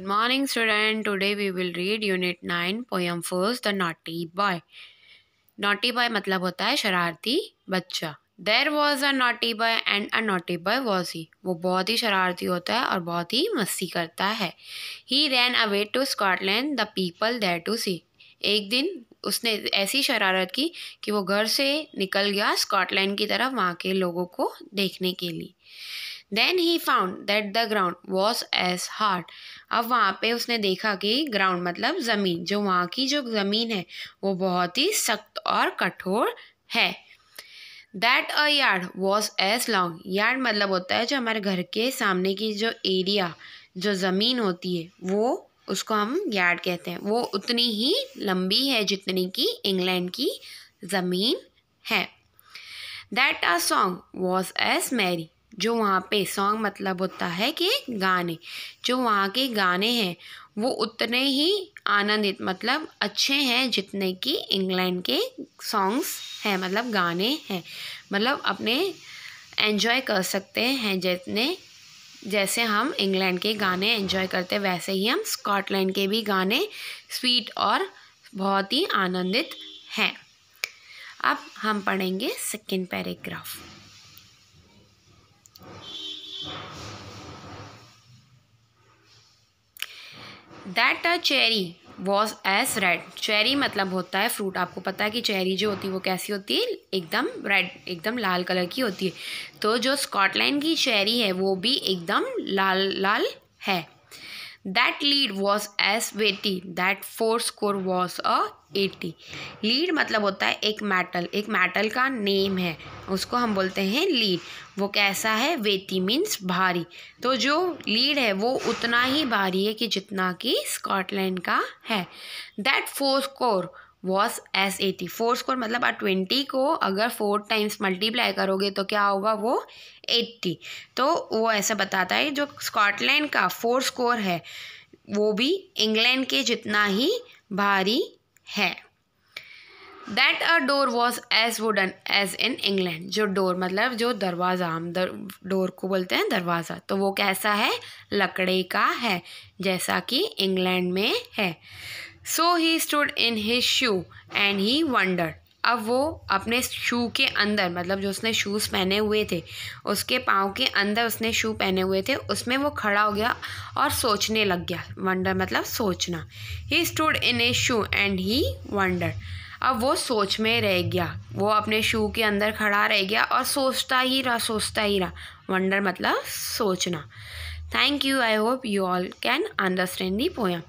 good morning student Today we will read unit nine poem four the naughty boy Naughty boy मतलब होता है शरारती बच्चा there was a naughty boy and a naughty boy was he वो बहुत ही शरारती होता है और बहुत ही मस्ती करता है he ran away to Scotland the people there to see एक दिन उसने ऐसी शरारत की कि वो घर से निकल गया स्कॉटलैंड की तरफ वहाँ के लोगों को देखने के लिए then he found that the ground was as hard अब वहाँ पे उसने देखा कि ग्राउंड मतलब ज़मीन जो वहाँ की जो ज़मीन है वो बहुत ही सख्त और कठोर है that a yard was as long yard मतलब होता है जो हमारे घर के सामने की जो एरिया जो ज़मीन होती है वो उसको हम यार्ड कहते हैं वो उतनी ही लंबी है जितनी कि इंग्लैंड की ज़मीन है that a song was as merry जो वहाँ पे सॉन्ग मतलब होता है कि गाने जो वहाँ के गाने हैं वो उतने ही आनंदित मतलब अच्छे हैं जितने कि इंग्लैंड के सॉन्ग्स हैं मतलब गाने हैं मतलब अपने एन्जॉय कर सकते हैं जितने जैसे हम इंग्लैंड के गाने एंजॉय करते वैसे ही हम स्कॉटलैंड के भी गाने स्वीट और बहुत ही आनंदित हैं अब हम पढ़ेंगे second paragraph that a cherry was as red cherry मतलब होता है फ्रूट आपको पता है कि चेरी जो होती है वो कैसी होती है एकदम रेड एकदम लाल कलर की होती है तो जो स्कॉटलैंड की चेरी है वो भी एकदम लाल लाल है that lead was as weighty that four score was a eighty lead मतलब होता है एक मेटल एक मेटल का नेम है उसको हम बोलते हैं लीड वो कैसा है वेटी मीन्स भारी तो जो लीड है वो उतना ही भारी है कि जितना कि स्कॉटलैंड का है that four score was as eighty four score मतलब आप ट्वेंटी को अगर फोर टाइम्स मल्टीप्लाई करोगे तो क्या होगा वो एट्टी तो वो ऐसा बताता है जो स्कॉटलैंड का फोर स्कोर है वो भी इंग्लैंड के जितना ही भारी है that a door was as wooden as in England जो डोर मतलब जो दरवाज़ा हम दर, डोर को बोलते हैं दरवाज़ा तो वो कैसा है लकड़े का है जैसा कि इंग्लैंड में है so he stood in his shoe and he wonder अब वो अपने शू के अंदर मतलब जो उसने शूज़ पहने हुए थे उसके पाँव के अंदर उसने शू पहने हुए थे उसमें वो खड़ा हो गया और सोचने लग गया वंडर मतलब सोचना he stood in a shoe and he wonder अब वो सोच में रह गया वो अपने शू के अंदर खड़ा रह गया और सोचता ही रहा सोचता ही रहा वंडर मतलब सोचना thank you I hope you all can understand the पोया